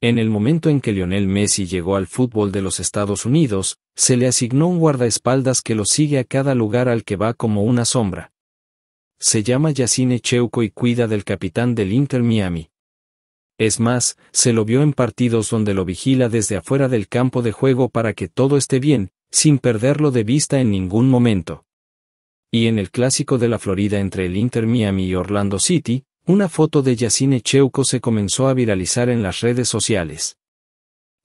En el momento en que Lionel Messi llegó al fútbol de los Estados Unidos, se le asignó un guardaespaldas que lo sigue a cada lugar al que va como una sombra. Se llama Yacine Cheuco y cuida del capitán del Inter Miami. Es más, se lo vio en partidos donde lo vigila desde afuera del campo de juego para que todo esté bien, sin perderlo de vista en ningún momento. Y en el clásico de la Florida entre el Inter Miami y Orlando City, una foto de Yacine Cheuco se comenzó a viralizar en las redes sociales.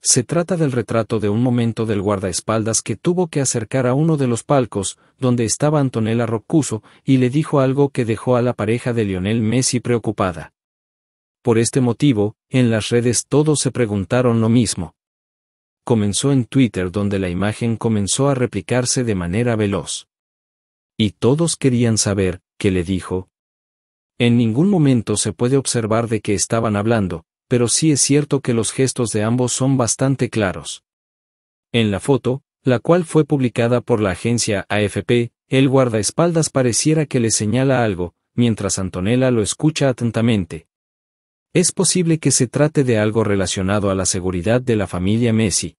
Se trata del retrato de un momento del guardaespaldas que tuvo que acercar a uno de los palcos, donde estaba Antonella Roccuso, y le dijo algo que dejó a la pareja de Lionel Messi preocupada. Por este motivo, en las redes todos se preguntaron lo mismo. Comenzó en Twitter donde la imagen comenzó a replicarse de manera veloz. Y todos querían saber, ¿qué le dijo, en ningún momento se puede observar de qué estaban hablando, pero sí es cierto que los gestos de ambos son bastante claros. En la foto, la cual fue publicada por la agencia AFP, el guardaespaldas pareciera que le señala algo, mientras Antonella lo escucha atentamente. Es posible que se trate de algo relacionado a la seguridad de la familia Messi.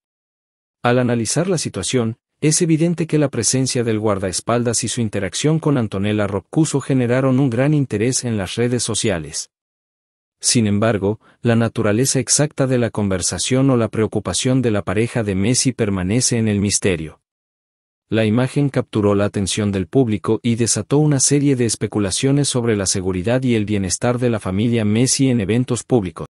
Al analizar la situación, es evidente que la presencia del guardaespaldas y su interacción con Antonella Roccuso generaron un gran interés en las redes sociales. Sin embargo, la naturaleza exacta de la conversación o la preocupación de la pareja de Messi permanece en el misterio. La imagen capturó la atención del público y desató una serie de especulaciones sobre la seguridad y el bienestar de la familia Messi en eventos públicos.